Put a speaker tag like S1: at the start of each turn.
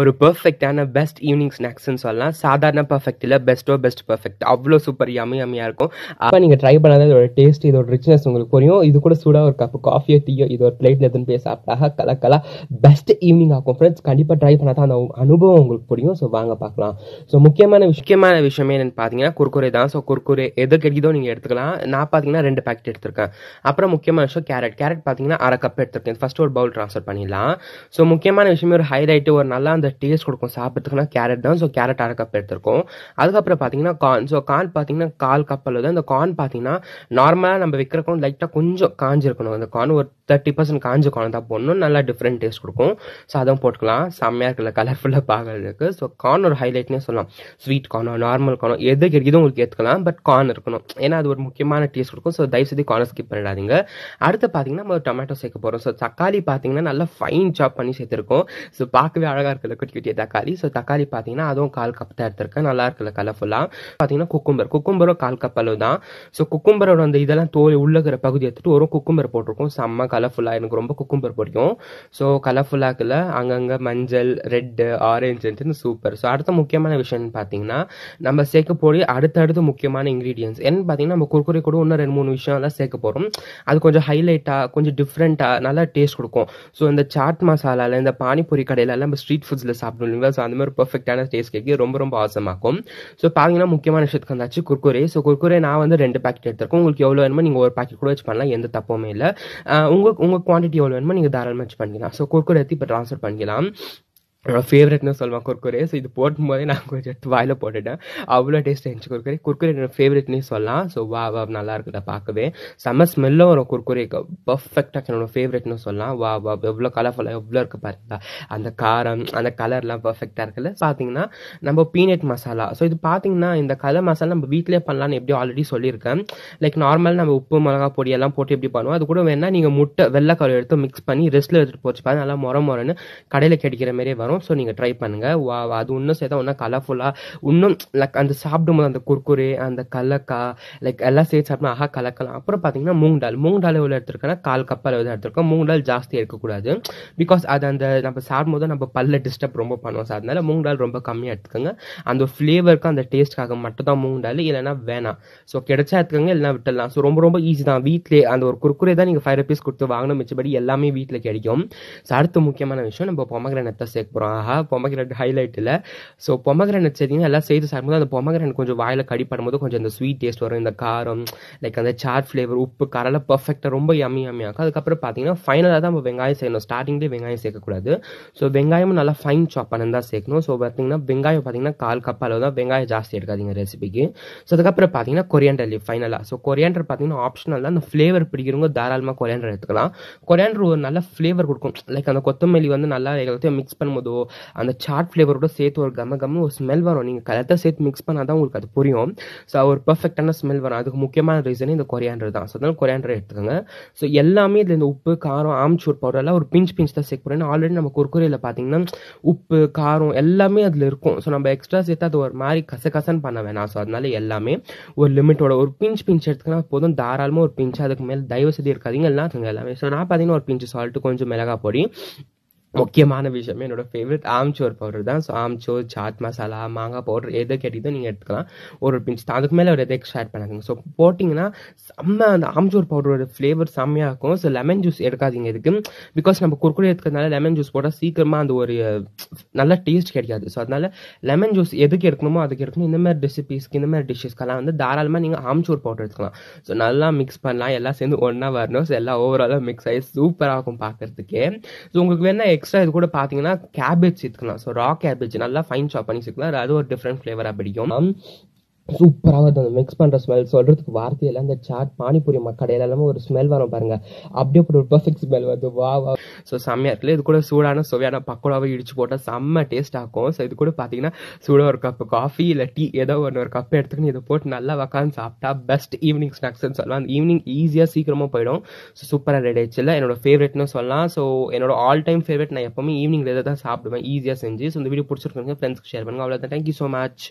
S1: ஒரு பெர்ஃபெக்டான best evening ஸ்நாக்ஸ்ன்னு சொல்லலாம் சாதாரண பெர்ஃபெக்ட் இல்லை பெஸ்ட்டோ பெஸ்ட் பெர்ஃபெக்ட் அவ்வளோ சூப்பர் யம்மி யம்மியாக இருக்கும் அப்போ நீங்கள் ட்ரை பண்ணாத இதோட டேஸ்ட் இதோட ரிச்னஸ் உங்களுக்கு புரியும் இது கூட சூடாக ஒரு கப் காஃபியோ டீயோ இது ஒரு பிளேட்டில் எதுன்னு போய் சாப்பிட்டாக கலக்கலா பெஸ்ட் ஈவினிங் ஆகும் ஃப்ரெண்ட்ஸ் கண்டிப்பாக ட்ரை பண்ணால் தான் அந்த அனுபவம் உங்களுக்கு புரியும் ஸோ வாங்க பார்க்கலாம் ஸோ முக்கியமான முக்கியமான விஷயம் என்னென்னு பார்த்தீங்கன்னா குர்குரே தான் ஸோ குர்குரே எது கிடைக்குதோ நீங்கள் எடுத்துக்கலாம் நான் பார்த்தீங்கன்னா ரெண்டு பேக்கெட் எடுத்திருக்கேன் அப்புறம் முக்கியமான விஷயம் கேரட் கேரட் பார்த்தீங்கன்னா அரை கப் எடுத்திருக்கேன் ஃபஸ்ட்டு ஒரு பவுல் ட்ரான்ஸ்ஃபர் பண்ணிடலாம் ஸோ முக்கியமான விஷயமே ஒரு ஹைலைட்டு ஒரு நல்லா அந்த டேஸ்ட் கொடுக்கும் சாப்பிட்றதுக்குனா கேரட் தான் ஸோ கேரட் அரை கப் எடுத்திருக்கோம் அதுக்கப்புறம் பார்த்தீங்கன்னா கார்ன் ஸோ கார்ன் பார்த்தீங்கன்னா கால் கப் அல்லது அந்த கார்ன் பார்த்தீங்கன்னா நார்மலாக நம்ம விற்கிறக்கும் லைட்டாக கொஞ்சம் காஞ்சிருக்கணும் அந்த கார்ன் ஒரு தேர்ட்டி பர்சன்ட் காஞ்ச கார்ன் தான் போடணும் நல்லா டிஃப்ரெண்ட் டேஸ்ட் கொடுக்கும் ஸோ அதுவும் போட்டுக்கலாம் செம்மையாக இருக்கல கலர்ஃபுல்லாக பார்க்கறதுக்கு ஸோ கார்ன் ஒரு ஹைலைட்னே சொல்லலாம் ஸ்வீட் கார்னோ நார்மல் கார்னோ எது இது உங்களுக்கு ஏற்றுக்கலாம் பட் கார்ன் இருக்கணும் ஏன்னா அது ஒரு முக்கியமான டேஸ்ட் கொடுக்கும் ஸோ தயவு செய்து கார்னை ஸ்கிப் பண்ணிடாதீங்க அடுத்து பார்த்தீங்கன்னா நம்ம டொமேட்டோ சேர்க்க போகிறோம் ஸோ தக்காளி பார்த்தீங்கன்னா நல்லா ஃபைன் சாப் பண்ணி சேர்த்துருக்கோம் ஸோ பார்க்கவே அழகாக இருக்குது அதில் குட்டி தக்காளி ஸோ தக்காளி பார்த்தீங்கன்னா அதுவும் கால் கப் தான் எடுத்திருக்கேன் நல்லா இருக்குல்ல கலர்ஃபுல்லாக பார்த்தீங்கன்னா குக்கும்பர் குக்கும்பரும் கால் கப் அளவு தான் ஸோ குக்கும்பரோட அந்த இதெல்லாம் தோல் உள்ளகிற பகுதி எடுத்துகிட்டு ஒரு குக்கும்பர் போட்டிருக்கோம் செம்ம கலர்ஃபுல்லாக எனக்கு ரொம்ப குக்கும்பர் பிடிக்கும் ஸோ கலர்ஃபுல்லாக இருக்குல்ல அங்கங்கே மஞ்சள் ரெட்டு ஆரஞ்சுன்ட்டு சூப்பர் ஸோ அடுத்த முக்கியமான விஷயம்னு பார்த்தீங்கன்னா நம்ம சேர்க்க போய் அடுத்தடுத்து முக்கியமான இன்க்ரீடியன்ஸ் என்ன பார்த்தீங்கன்னா நம்ம குறுக்குறை கூட இன்னும் ரெண்டு மூணு விஷயம் தான் சேர்க்க போகிறோம் அது கொஞ்சம் ஹைலைட்டாக கொஞ்சம் டிஃப்ரெண்ட்டாக நல்லா டேஸ்ட் கொடுக்கும் ஸோ இந்த சாட் மசாலாவில் இந்த பானிபூரி கடையில் நம்ம ஸ்ட்ரீட் ஃபுட்ஸ் ஹவர்ஸில் சாப்பிடுவீங்களா ஸோ அந்த மாதிரி பர்ஃபெக்டான டேஸ்ட் கேக்கு ரொம்ப ரொம்ப ஆசமாக்கும் ஸோ பார்த்தீங்கன்னா முக்கியமான விஷயத்துக்கு வந்தாச்சு குர்குரே ஸோ குர்குரே நான் வந்து ரெண்டு பேக்கெட் எடுத்திருக்கோம் உங்களுக்கு எவ்வளோ வேணுமோ நீங்கள் ஒரு பேக்கெட் கூட வச்சு பண்ணலாம் எந்த தப்புமே இல்லை உங்கள் உங்கள் குவான்டிட்டி எவ்வளோ வேணுமோ நீங்கள் தாராளமாக வச்சு பண்ணிக்கலாம் ஸோ குர்குரே இப்போ ட்ரான்ஸ்ஃபர் பண்ணிக்கலாம் ஃபேவரெட்னு சொல்லுவான் குர்குரே ஸோ இது போடும்போதே நான் கொஞ்சம் எடுத்து வாயில் போட்டுட்டேன் அவ்வளோ டேஸ்ட் இருந்துச்சு குர்குரே குர்குரே என்னோட ஃபேவரெட்னே சொல்லலாம் ஸோ வா வா நல்லா இருக்குதா பார்க்கவே செம்ம ஸ்மெல்லும் வரும் குர்குரேக்கு பர்ஃபெக்டாக என்னோடய ஃபேவரெட்னு சொல்லலாம் வா வா எவ்வளோ கலர்ஃபுல்லாக எவ்வளோ இருக்குது பாருங்களா அந்த காரம் அந்த கலர்லாம் பர்ஃபெக்டாக இருக்குல்ல பார்த்தீங்கன்னா நம்ம பீனட் மசாலா ஸோ இது பார்த்தீங்கன்னா இந்த கலர் மசாலா நம்ம வீட்டிலே பண்ணலான்னு எப்படி ஆல்ரெடி சொல்லியிருக்கேன் லைக் நார்மல் நம்ம உப்பு மிளகா பொடி எல்லாம் போட்டு எப்படி பண்ணுவோம் அது கூட வேணால் நீங்கள் முட்டை வெள்ளை கலர் எடுத்து மிக்ஸ் பண்ணி ரெஸ்ட்டில் எடுத்துகிட்டு போச்சு பார்த்து நல்லா முறை முறைன்னு கடையில் கிடைக்கிற மாதிரியே வரும் வரும் ஸோ நீங்கள் ட்ரை பண்ணுங்கள் வா அது இன்னும் சேர்த்தா ஒன்றா கலர்ஃபுல்லாக இன்னும் லைக் அந்த சாப்பிடும் போது அந்த குர்குரே அந்த கலக்கா லைக் எல்லாம் சேர்த்து சாப்பிட்டா ஆஹா கலக்கலாம் அப்புறம் பார்த்தீங்கன்னா மூங் டால் மூங் டால் எவ்வளோ எடுத்துருக்கேன்னா கால் கப்பால் எவ்வளோ எடுத்துருக்கோம் மூங் டால் ஜாஸ்தி எடுக்கக்கூடாது பிகாஸ் அது அந்த நம்ம சாப்பிடும்போது நம்ம பல்ல டிஸ்டர்ப் ரொம்ப பண்ணுவோம் சார் அதனால மூங் டால் ரொம்ப கம்மியாக எடுத்துக்கோங்க அந்த ஃப்ளேவருக்கு அந்த டேஸ்ட்காக மட்டும் தான் மூங் டால் இல்லைனா வேணாம் ஸோ கிடைச்சா எடுத்துக்கோங்க இல்லைனா விட்டுலாம் ஸோ ரொம்ப ரொம்ப ஈஸி தான் வீட்டிலே அந்த ஒரு குர்குரே தான் நீங்கள் ஃபைவ் ருபீஸ் கொடுத்து வாங்கணும் மிச்சபடி எல்லாமே வீட்டில் கிடைக்கும் ஸோ அடுத்த முக்கியமான விஷயம் நம்ம பொமக்ரனத்தை சேர்க்க போகிறான் ஆஹா பொமகிரனட் ஹைலைட்டில் ஸோ பொமகிரண்ட் சரிங்க எல்லாம் செய்து சாப்பிடும்போது அந்த பொமகிரண்ட் கொஞ்சம் வாயில் கடி பண்ணும்போது கொஞ்சம் அந்த ஸ்வீட் டேஸ்ட் வரும் இந்த காரம் லைக் அந்த சாட் ஃப்ளேவர் உப்பு காரெல்லாம் பர்ஃபெக்டாக ரொம்ப யம்மி யம்மியாக இருக்கும் அதுக்கப்புறம் பார்த்தீங்கன்னா ஃபைனலாக தான் நம்ம வெங்காயம் செய்யணும் ஸ்டார்டிங்லேயே வெங்காயம் சேர்க்கக்கூடாது ஸோ வெங்காயமும் நல்லா ஃபைன் சாப் பண்ணி தான் சேர்க்கணும் ஸோ பார்த்தீங்கன்னா வெங்காயம் பார்த்தீங்கன்னா கால் கப் அளவு தான் வெங்காயம் ஜாஸ்தி எடுக்காதீங்க ரெசிபிக்கு ஸோ அதுக்கப்புறம் பார்த்தீங்கன்னா கொரியாண்டர் லீவ் ஃபைனலாக ஸோ கொரியாண்டர் பார்த்தீங்கன்னா ஆப்ஷனல் தான் அந்த ஃப்ளேவர் பிடிக்கிறவங்க தாராளமாக கொரியாண்டர் எடுத்துக்கலாம் கொரியாண்டர் ஒரு நல்ல ஃப்ளேவர் கொடுக்கும் லைக் அந்த கொத்தமல்லி வந்து நல்லா மிக்ஸ் பண்ணும்போது வருதோ அந்த சாட் ஃப்ளேவரோட சேர்த்து ஒரு கம கம ஒரு ஸ்மெல் வரும் நீங்கள் கலத்தை சேர்த்து மிக்ஸ் பண்ணால் தான் உங்களுக்கு அது புரியும் ஸோ ஒரு பர்ஃபெக்டான ஸ்மெல் வரும் அதுக்கு முக்கியமான ரீசனே இந்த கொரியாண்டர் தான் ஸோ அதனால் கொரியாண்டர் எடுத்துக்கோங்க ஸோ எல்லாமே இதில் இந்த உப்பு காரம் ஆம்ச்சூர் பவுடர்லாம் ஒரு பிஞ்ச் பிஞ்ச் தான் சேர்க்க போகிறேன் ஆல்ரெடி நம்ம குறுக்குறையில் பார்த்தீங்கன்னா உப்பு காரம் எல்லாமே அதில் இருக்கும் ஸோ நம்ம எக்ஸ்ட்ரா சேர்த்து அது ஒரு மாதிரி கசகசன்னு பண்ண வேணாம் ஸோ அதனால எல்லாமே ஒரு லிமிட்டோட ஒரு பிஞ்ச் பிஞ்ச் எடுத்துக்கினா போதும் தாராளமாக ஒரு பிஞ்சு அதுக்கு மேலே தயவு செய்து இருக்காதிங்க எல்லாம் எல்லாமே ஸோ நான் பார்த்தீங்கன்னா ஒரு பிஞ்சு சால்ட்டு கொஞ்சம் மிளகா பொடி முக்கியமான விஷயமே என்னோட ஃபேவரட் ஆம்ச்சோர் பவுடர் தான் ஸோ ஆம்ச்சோர் சாட் மசாலா மாங்காய் பவுடர் எதை கேட்டதோ நீங்கள் எடுத்துக்கலாம் ஒரு தான் அதுக்கு மேலே ஒரு எதை ஷேர் பண்ணாதுங்க ஸோ போட்டிங்கன்னா செம்ம அந்த ஆம்ச்சோர் பவுடரோட ஃப்ளேவர் செம்மையாக இருக்கும் ஸோ லெமன் ஜூஸ் எடுக்காதீங்க இதுக்கு பிகாஸ் நம்ம குறுக்குறே எடுக்கிறதுனால லெமன் ஜூஸ் போட்டால் சீக்கிரமாக அந்த ஒரு நல்ல டேஸ்ட் கிடைக்காது ஸோ அதனால் லெமன் ஜூஸ் எதுக்கு எடுக்கணுமோ அதுக்கு எடுக்கணும் இந்த மாதிரி ரெசிபீஸ்க்கு இந்த மாதிரி டிஷ்ஷஸ்க்கெல்லாம் வந்து தாராளமாக நீங்கள் ஆம்ச்சோர் பவுடர் எடுத்துக்கலாம் ஸோ நல்லா மிக்ஸ் பண்ணலாம் எல்லாம் சேர்ந்து ஒன்றா வரணும் ஸோ எல்லாம் ஓவராலாக மிக்ஸ் ஆகி சூப்பராக இருக்கும் பார்க்குறதுக்கே ஸோ உங்களுக்கு வேணால் எக்ஸ்ட்ரா இது கூட பாத்தீங்கன்னா கேபேஜ் சேர்த்துக்கலாம் ஸோ ரா கேபேஜ் நல்லா ஃபைன் சாப் பண்ணி சிக்கலாம் அது ஒரு டிஃப்ரெண்ட் ஃப்ளேவராக பிடிக்கும் சூப்பராக இருந்தது அந்த மிக்ஸ் பண்ணுற ஸ்மெல் சொல்கிறதுக்கு வார்த்தையில அந்த சாட் பானிபூரி மக்கடையில் எல்லாமே ஒரு ஸ்மெல் வரும் பாருங்க அப்படியே ஒரு பர்ஃபெக்ட் ஸ்மெல் வருது வா வா ஸோ செம்மையாக இருக்குல்ல இது கூட சூடான சுவையான பக்கோடாவை இடிச்சு போட்டால் செம்ம டேஸ்ட் ஆகும் ஸோ இது கூட பார்த்தீங்கன்னா சூடாக ஒரு கப் காஃபி இல்லை டீ ஏதோ ஒன்று ஒரு கப் எடுத்துக்கணும் இதை போட்டு நல்லா உக்காந்து சாப்பிட்டா பெஸ்ட் ஈவினிங் ஸ்நாக்ஸ்னு சொல்லலாம் அந்த ஈவினிங் ஈஸியாக சீக்கிரமாக போயிடும் ஸோ சூப்பராக ரெடி இல்லை என்னோட ஃபேவரெட்னு சொல்லலாம் ஸோ என்னோட ஆல் டைம் ஃபேவரெட் நான் எப்பவுமே ஈவினிங் இதை தான் சாப்பிடுவேன் ஈஸியாக செஞ்சு ஸோ இந்த வீடியோ பிடிச்சிருக்கீங்க ஃப்ரெண்ட்ஸ்க்கு ஷேர் பண்ணுங்க அவ்வளோதான் தேங்க்யூ ஸோ மச்